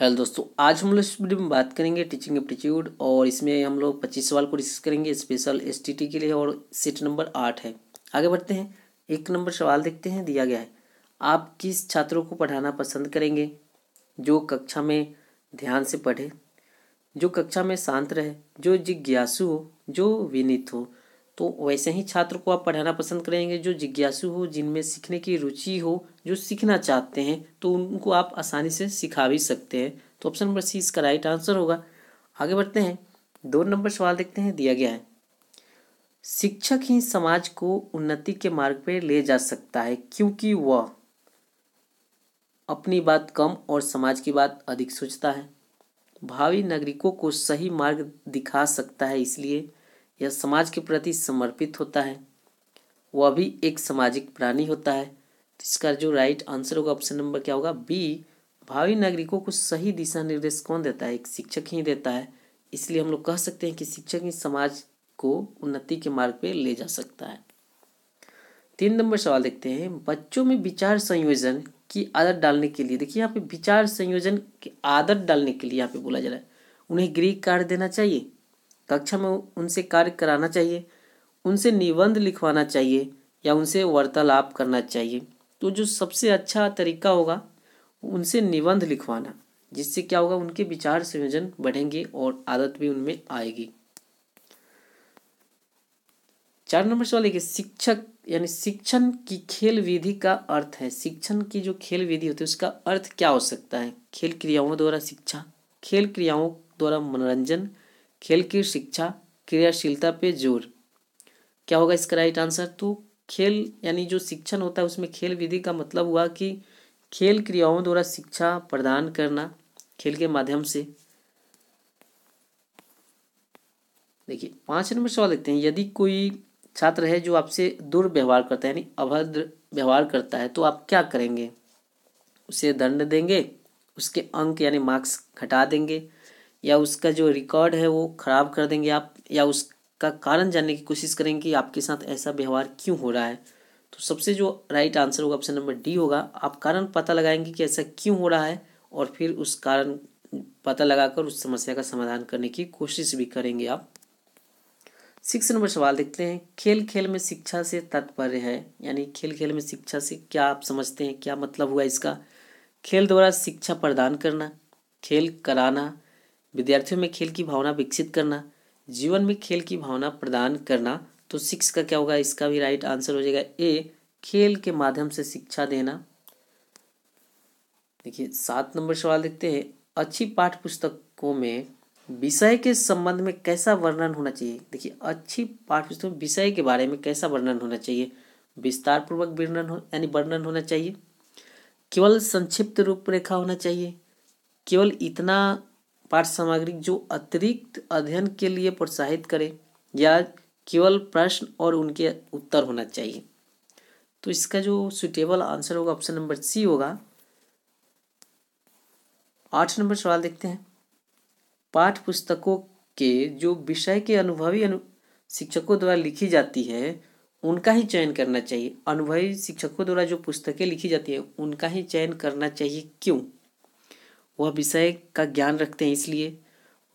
hello दोस्तों आज हम लोग इस वीडियो में बात करेंगे टीचिंग एप्टीट्यूड और इसमें हम लोग पच्चीस सवाल को डिस्कस करेंगे स्पेशल एस के लिए और सीट नंबर आठ है आगे बढ़ते हैं एक नंबर सवाल देखते हैं दिया गया है आप किस छात्रों को पढ़ाना पसंद करेंगे जो कक्षा में ध्यान से पढ़े जो कक्षा में शांत रहे जो जिज्ञासु हो जो विनीत हो तो वैसे ही छात्र को आप पढ़ाना पसंद करेंगे जो जिज्ञासु हो जिनमें सीखने की रुचि हो जो सीखना चाहते हैं तो उनको आप आसानी से सिखा भी सकते हैं तो ऑप्शन नंबर सी इसका राइट आंसर होगा आगे बढ़ते हैं दो नंबर सवाल देखते हैं दिया गया है शिक्षक ही समाज को उन्नति के मार्ग पर ले जा सकता है क्योंकि वह अपनी बात कम और समाज की बात अधिक सोचता है भावी नागरिकों को सही मार्ग दिखा सकता है इसलिए यह समाज के प्रति समर्पित होता है वह भी एक सामाजिक प्राणी होता है इसका जो राइट आंसर होगा ऑप्शन नंबर क्या होगा बी भावी नागरिकों को सही दिशा निर्देश कौन देता है एक शिक्षक ही देता है इसलिए हम लोग कह सकते हैं कि शिक्षक ही समाज को उन्नति के मार्ग पर ले जा सकता है तीन नंबर सवाल देखते हैं बच्चों में विचार संयोजन की आदत डालने के लिए देखिए यहाँ पे विचार संयोजन की आदत डालने के लिए यहाँ पे बोला जा रहा है उन्हें ग्रीक कार्ड देना चाहिए कक्षा में उनसे कार्य कराना चाहिए उनसे निबंध लिखवाना चाहिए या उनसे वार्तालाप करना चाहिए तो जो सबसे अच्छा तरीका होगा उनसे निबंध लिखवाना जिससे क्या होगा उनके विचार संयोजन बढ़ेंगे और आदत भी उनमें आएगी चार नंबर सवाल देखिए शिक्षक यानी शिक्षण की खेल विधि का अर्थ है शिक्षण की जो खेल विधि होती है उसका अर्थ क्या हो सकता है खेल क्रियाओं द्वारा शिक्षा खेल क्रियाओं द्वारा मनोरंजन खेल की शिक्षा क्रियाशीलता पे जोर क्या होगा इसका राइट आंसर तो खेल यानी जो शिक्षण होता है उसमें खेल विधि का मतलब हुआ कि खेल क्रियाओं द्वारा शिक्षा प्रदान करना खेल के माध्यम से देखिए पांच नंबर सवाल देखते हैं यदि कोई छात्र है जो आपसे दुर्व्यवहार करता है यानी अभद्र व्यवहार करता है तो आप क्या करेंगे उसे दंड देंगे उसके अंक यानी मार्क्स घटा देंगे या उसका जो रिकॉर्ड है वो ख़राब कर देंगे आप या उसका कारण जानने की कोशिश करेंगे कि आपके साथ ऐसा व्यवहार क्यों हो रहा है तो सबसे जो राइट आंसर होगा ऑप्शन नंबर डी होगा आप कारण पता लगाएंगे कि ऐसा क्यों हो रहा है और फिर उस कारण पता लगाकर उस समस्या का समाधान करने की कोशिश भी करेंगे आप सिक्स नंबर सवाल देखते हैं खेल खेल में शिक्षा से तात्पर्य है यानी खेल खेल में शिक्षा से क्या आप समझते हैं क्या मतलब हुआ इसका खेल द्वारा शिक्षा प्रदान करना खेल कराना विद्यार्थियों में खेल की भावना विकसित करना जीवन में खेल की भावना प्रदान करना तो सिक्स का क्या होगा इसका भी राइट आंसर हो जाएगा ए खेल के माध्यम से शिक्षा देना देखिए सात नंबर सवाल देखते हैं अच्छी पाठ्य पुस्तकों में विषय के संबंध में कैसा वर्णन होना चाहिए देखिए अच्छी पाठ पुस्तकों में विषय के बारे में कैसा वर्णन होना चाहिए विस्तार पूर्वक वर्णन हो यानी वर्णन होना चाहिए केवल संक्षिप्त रूपरेखा होना चाहिए केवल इतना पाठ सामग्री जो अतिरिक्त अध्ययन के लिए प्रोत्साहित करे या केवल प्रश्न और उनके उत्तर होना चाहिए तो इसका जो सुटेबल आंसर होगा ऑप्शन नंबर सी होगा आठ नंबर सवाल देखते हैं पाठ पुस्तकों के जो विषय के अनुभवी अनु शिक्षकों द्वारा लिखी जाती है उनका ही चयन करना चाहिए अनुभवी शिक्षकों द्वारा जो पुस्तकें लिखी जाती है उनका ही चयन करना चाहिए क्यों वह विषय का ज्ञान रखते हैं इसलिए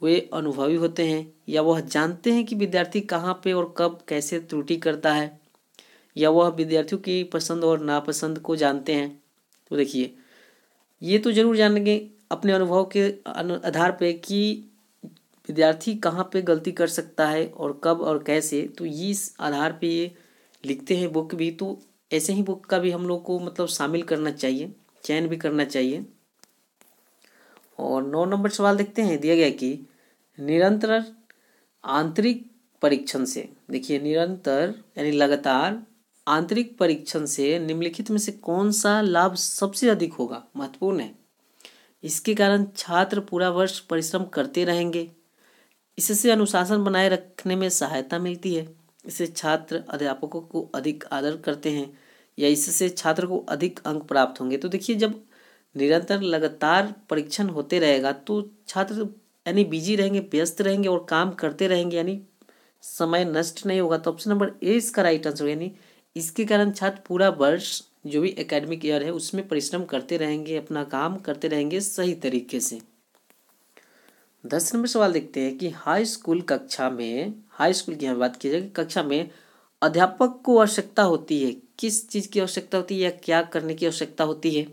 वे अनुभवी होते हैं या वह जानते हैं कि विद्यार्थी कहाँ पे और कब कैसे त्रुटि करता है या वह विद्यार्थियों की पसंद और नापसंद को जानते हैं तो देखिए ये तो ज़रूर जानेंगे अपने अनुभव के आधार पे कि विद्यार्थी कहाँ पे गलती कर सकता है और कब और कैसे तो इस आधार पे ये लिखते हैं बुक भी तो ऐसे ही बुक का भी हम लोग को मतलब शामिल करना चाहिए चयन भी करना चाहिए और नौ नंबर सवाल देखते हैं दिया गया कि निरंतर आंतरिक परीक्षण से देखिए निरंतर यानी लगातार आंतरिक परीक्षण से निम्नलिखित में से कौन सा लाभ सबसे अधिक होगा महत्वपूर्ण है इसके कारण छात्र पूरा वर्ष परिश्रम करते रहेंगे इससे अनुशासन बनाए रखने में सहायता मिलती है इससे छात्र अध्यापकों को अधिक आदर करते हैं या इससे छात्र को अधिक अंक प्राप्त होंगे तो देखिए जब निरंतर लगातार परीक्षण होते रहेगा तो छात्र यानी बिजी रहेंगे व्यस्त रहेंगे और काम करते रहेंगे यानी समय नष्ट नहीं होगा तो ऑप्शन नंबर ए इसका राइट आंसर होगा यानी इसके कारण छात्र पूरा वर्ष जो भी एकेडमिक ईयर है उसमें परिश्रम करते रहेंगे अपना काम करते रहेंगे सही तरीके से दस नंबर सवाल देखते हैं कि हाई स्कूल कक्षा में हाई स्कूल की हमें बात की जाए कक्षा में अध्यापक को आवश्यकता होती है किस चीज़ की आवश्यकता होती है या क्या करने की आवश्यकता होती है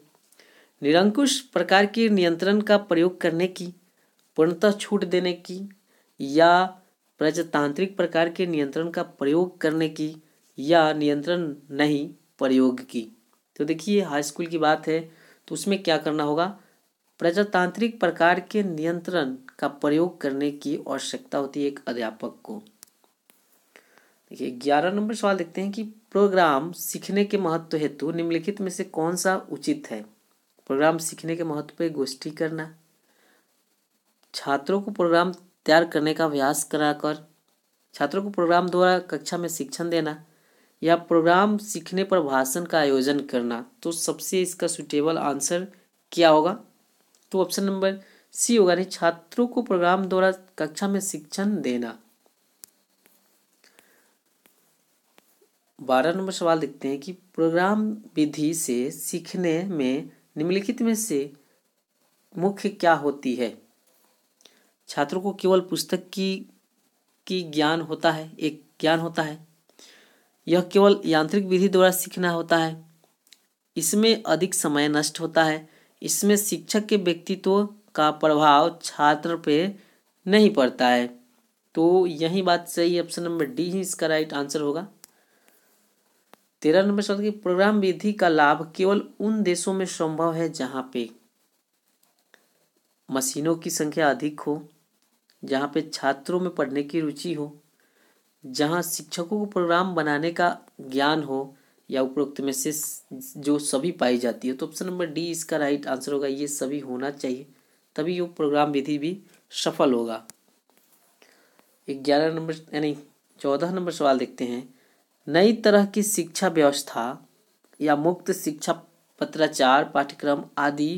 निरंकुश प्रकार के नियंत्रण का प्रयोग करने की पूर्णतः छूट देने की या प्रजातांत्रिक प्रकार के नियंत्रण का प्रयोग करने की या नियंत्रण नहीं प्रयोग की तो देखिए हाई स्कूल की बात है तो उसमें क्या करना होगा प्रजातांत्रिक प्रकार के नियंत्रण का प्रयोग करने की आवश्यकता होती है एक अध्यापक को देखिए ग्यारह नंबर सवाल देखते हैं कि प्रोग्राम सीखने के महत्व हेतु निम्नलिखित में से कौन सा उचित है प्रोग्राम सीखने के महत्व पर गोष्ठी करना छात्रों को प्रोग्राम तैयार करने का अभ्यास कराकर छात्रों को प्रोग्राम द्वारा कक्षा में शिक्षण देना या प्रोग्राम सीखने पर भाषण का आयोजन करना तो सबसे इसका सुटेबल आंसर क्या होगा तो ऑप्शन नंबर सी होगा यानी छात्रों को प्रोग्राम द्वारा कक्षा में शिक्षण देना बारह नंबर सवाल देखते हैं कि प्रोग्राम विधि से सीखने में निम्नलिखित में से मुख्य क्या होती है छात्रों को केवल पुस्तक की की ज्ञान होता है एक ज्ञान होता है यह केवल यांत्रिक विधि द्वारा सीखना होता है इसमें अधिक समय नष्ट होता है इसमें शिक्षक के व्यक्तित्व का प्रभाव छात्र पे नहीं पड़ता है तो यही बात सही ऑप्शन नंबर डी ही इसका राइट आंसर होगा तेरह नंबर सवाल की प्रोग्राम विधि का लाभ केवल उन देशों में संभव है जहाँ पे मशीनों की संख्या अधिक हो जहाँ पे छात्रों में पढ़ने की रुचि हो जहाँ शिक्षकों को प्रोग्राम बनाने का ज्ञान हो या उपरोक्त में से जो सभी पाई जाती है तो ऑप्शन नंबर डी इसका राइट आंसर होगा ये सभी होना चाहिए तभी वो प्रोग्राम विधि भी सफल होगा ग्यारह नंबर यानी चौदह नंबर सवाल देखते हैं नई तरह की शिक्षा व्यवस्था या मुक्त शिक्षा पत्राचार पाठ्यक्रम आदि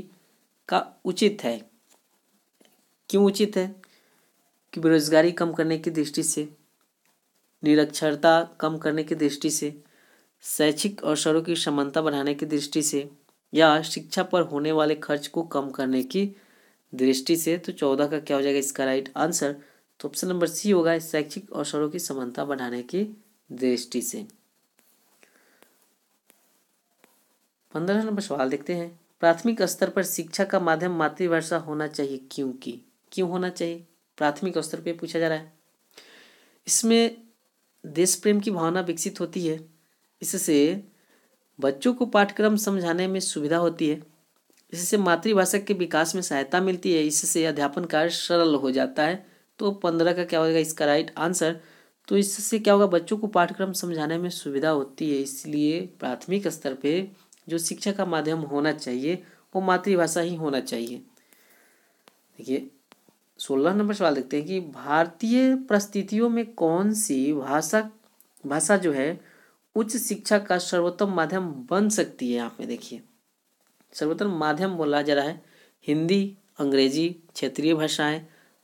का उचित है क्यों उचित है कि बेरोजगारी कम करने की दृष्टि से निरक्षरता कम करने की दृष्टि से शैक्षिक अवसरों की समानता बढ़ाने की दृष्टि से या शिक्षा पर होने वाले खर्च को कम करने की दृष्टि से तो चौदह का क्या हो जाएगा इसका राइट आंसर तो ऑप्शन नंबर सी होगा शैक्षिक अवसरों की समानता बढ़ाने की दृष्टि से पंद्रह नंबर सवाल देखते हैं प्राथमिक स्तर पर शिक्षा का माध्यम मातृभाषा होना चाहिए क्योंकि क्यों होना चाहिए प्राथमिक स्तर पर पूछा जा रहा है इसमें देश प्रेम की भावना विकसित होती है इससे बच्चों को पाठ्यक्रम समझाने में सुविधा होती है इससे मातृभाषा के विकास में सहायता मिलती है इससे अध्यापन कार्य सरल हो जाता है तो पंद्रह का क्या होगा इसका राइट आंसर तो इससे क्या होगा बच्चों को पाठ्यक्रम समझाने में सुविधा होती है इसलिए प्राथमिक स्तर पे जो शिक्षा का माध्यम होना चाहिए वो मातृभाषा ही होना चाहिए देखिए सोलह नंबर सवाल देखते हैं कि भारतीय परिस्थितियों में कौन सी भाषा भाषा जो है उच्च शिक्षा का सर्वोत्तम माध्यम बन सकती है आप में देखिए सर्वोत्तम माध्यम बोला जा रहा है हिंदी अंग्रेजी क्षेत्रीय भाषाएं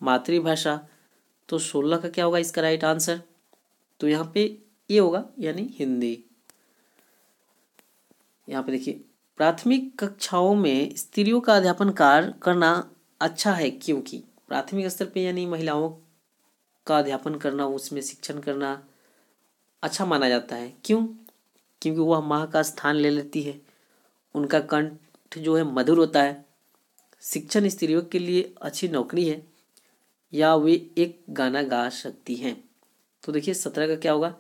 मातृभाषा तो सोलह का क्या होगा इसका राइट आंसर तो यहाँ पे ये होगा यानी हिंदी यहाँ पे देखिए प्राथमिक कक्षाओं में स्त्रियों का अध्यापन कार्य करना अच्छा है क्योंकि प्राथमिक स्तर पे यानी महिलाओं का अध्यापन करना उसमें शिक्षण करना अच्छा माना जाता है क्यों क्योंकि वह माँ का स्थान ले लेती है उनका कंठ जो है मधुर होता है शिक्षण स्त्रियों के लिए अच्छी नौकरी है या वे एक गाना गा सकती हैं तो देखिए सत्रह का क्या होगा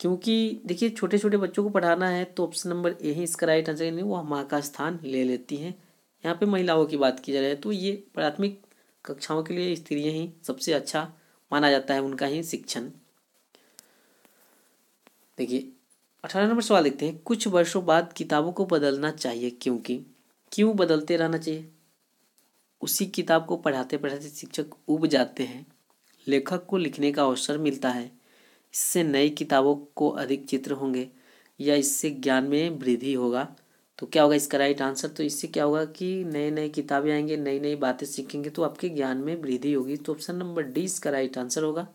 क्योंकि देखिए छोटे छोटे बच्चों को पढ़ाना है तो ऑप्शन नंबर ए ही इसका राइट आंसर नहीं वो माँ का स्थान ले लेती हैं यहाँ पे महिलाओं की बात की जा रही है तो ये प्राथमिक कक्षाओं के लिए स्त्रियाँ ही सबसे अच्छा माना जाता है उनका ही शिक्षण देखिए अठारह नंबर सवाल देखते हैं कुछ वर्षों बाद किताबों को बदलना चाहिए क्योंकि क्यों बदलते रहना चाहिए उसी किताब को पढ़ाते पढ़ाते शिक्षक उब जाते हैं लेखक को लिखने का अवसर मिलता है इससे नई किताबों को अधिक चित्र होंगे या इससे ज्ञान में वृद्धि होगा तो क्या होगा इसका राइट आंसर तो इससे क्या होगा कि नए नए किताबें आएंगे नई नई बातें सीखेंगे तो आपके ज्ञान में वृद्धि होगी तो ऑप्शन नंबर डी इसका राइट आंसर होगा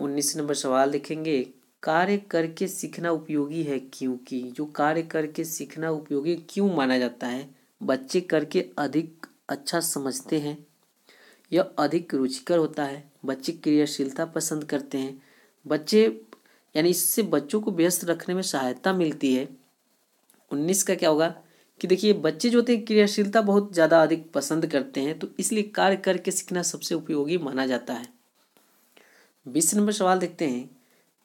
उन्नीस नंबर सवाल देखेंगे कार्य करके सीखना उपयोगी है क्योंकि जो कार्य करके सीखना उपयोगी क्यों माना जाता है बच्चे करके अधिक अच्छा समझते हैं यह अधिक रुचिकर होता है बच्चे क्रियाशीलता पसंद करते हैं बच्चे यानी इससे बच्चों को व्यस्त रखने में सहायता मिलती है उन्नीस का क्या होगा कि देखिए बच्चे जो होते हैं क्रियाशीलता बहुत ज़्यादा अधिक पसंद करते हैं तो इसलिए कार्य करके सीखना सबसे उपयोगी माना जाता है बीस नंबर सवाल देखते हैं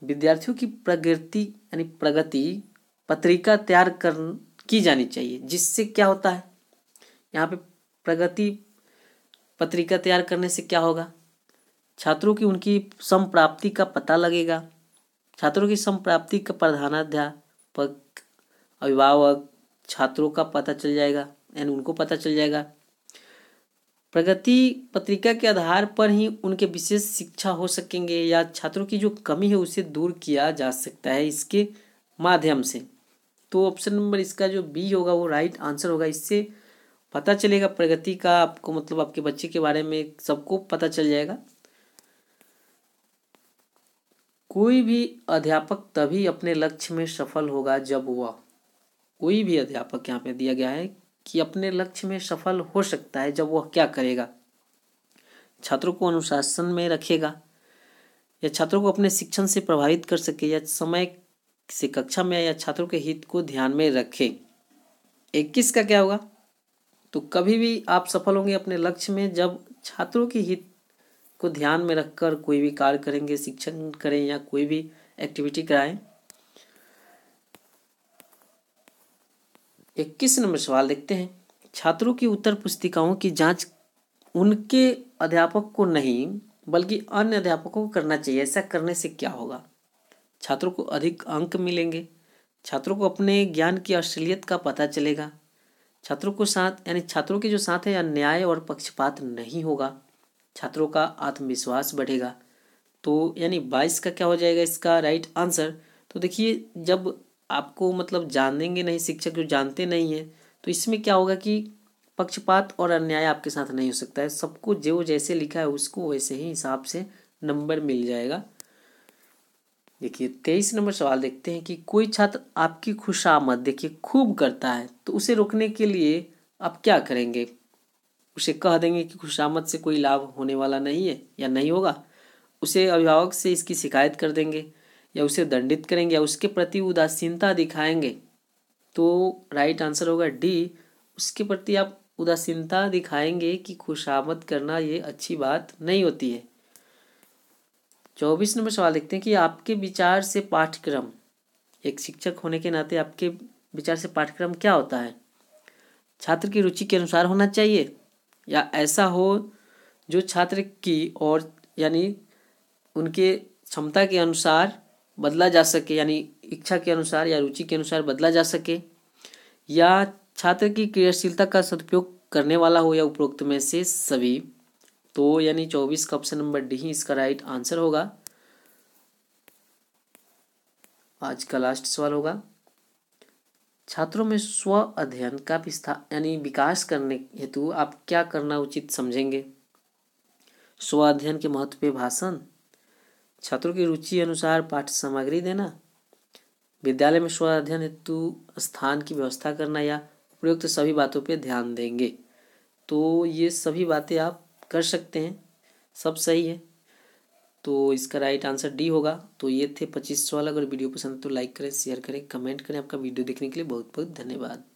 विद्यार्थियों की प्रगति यानी प्रगति पत्रिका तैयार कर की जानी चाहिए जिससे क्या होता है यहाँ पे प्रगति पत्रिका तैयार करने से क्या होगा छात्रों की उनकी संप्राप्ति का पता लगेगा छात्रों की संप्राप्ति का प्रधानाध्यापक अभिभावक छात्रों का पता चल जाएगा यानी उनको पता चल जाएगा प्रगति पत्रिका के आधार पर ही उनके विशेष शिक्षा हो सकेंगे या छात्रों की जो कमी है उसे दूर किया जा सकता है इसके माध्यम से तो ऑप्शन नंबर इसका जो बी होगा वो राइट आंसर होगा इससे पता चलेगा प्रगति का आपको मतलब आपके बच्चे के बारे में सबको पता चल जाएगा कोई भी अध्यापक तभी अपने लक्ष्य में सफल होगा जब वह कोई भी अध्यापक यहाँ पे दिया गया है कि अपने लक्ष्य में सफल हो सकता है जब वह क्या करेगा छात्रों को अनुशासन में रखेगा या छात्रों को अपने शिक्षण से प्रभावित कर सके या समय से कक्षा में या छात्रों के हित को ध्यान में रखे इक्कीस का क्या होगा तो कभी भी आप सफल होंगे अपने लक्ष्य में जब छात्रों की हित को ध्यान में रखकर कोई भी कार्य करेंगे शिक्षण करें या कोई भी एक्टिविटी कराएं इक्कीस नंबर सवाल देखते हैं छात्रों की उत्तर पुस्तिकाओं की जांच उनके अध्यापक को नहीं बल्कि अन्य अध्यापकों को करना चाहिए ऐसा करने से क्या होगा छात्रों को अधिक अंक मिलेंगे छात्रों को अपने ज्ञान की अश्लीलत का पता चलेगा छात्रों को साथ यानी छात्रों के जो साथ है अन्याय न्याय और पक्षपात नहीं होगा छात्रों का आत्मविश्वास बढ़ेगा तो यानी बाईस का क्या हो जाएगा इसका राइट आंसर तो देखिए जब आपको मतलब जानेंगे नहीं शिक्षक जो जानते नहीं हैं तो इसमें क्या होगा कि पक्षपात और अन्याय आपके साथ नहीं हो सकता है सबको जो जैसे लिखा है उसको वैसे ही हिसाब से नंबर मिल जाएगा देखिए तेईस नंबर सवाल देखते हैं कि कोई छात्र आपकी खुशामद देखिए खूब करता है तो उसे रोकने के लिए आप क्या करेंगे उसे कह देंगे कि खुशामद से कोई लाभ होने वाला नहीं है या नहीं होगा उसे अभिभावक से इसकी शिकायत कर देंगे या उसे दंडित करेंगे या उसके प्रति उदासीनता दिखाएंगे तो राइट आंसर होगा डी उसके प्रति आप उदासीनता दिखाएंगे कि खुशामद करना ये अच्छी बात नहीं होती है चौबीस नंबर सवाल देखते हैं कि आपके विचार से पाठ्यक्रम एक शिक्षक होने के नाते आपके विचार से पाठ्यक्रम क्या होता है छात्र की रुचि के अनुसार होना चाहिए या ऐसा हो जो छात्र की और यानी उनके क्षमता के अनुसार बदला जा सके यानी इच्छा के अनुसार या रुचि के अनुसार बदला जा सके या छात्र की क्रियाशीलता का सदुपयोग करने वाला हो या उपरोक्त में से सभी तो यानी चौबीस का ऑप्शन नंबर डी ही इसका राइट आंसर होगा आज का लास्ट सवाल होगा छात्रों में स्व अध्ययन का विस्तार यानी विकास करने हेतु आप क्या करना उचित समझेंगे स्व अध्ययन के महत्व पे भाषण छात्रों की रुचि अनुसार पाठ्य सामग्री देना विद्यालय में स्व अध्ययन हेतु स्थान की व्यवस्था करना या उपयुक्त सभी बातों पे ध्यान देंगे तो ये सभी बातें आप कर सकते हैं सब सही है तो इसका राइट आंसर डी होगा तो ये थे पच्चीस सवाल अगर वीडियो पसंद तो लाइक करें शेयर करें कमेंट करें आपका वीडियो देखने के लिए बहुत बहुत धन्यवाद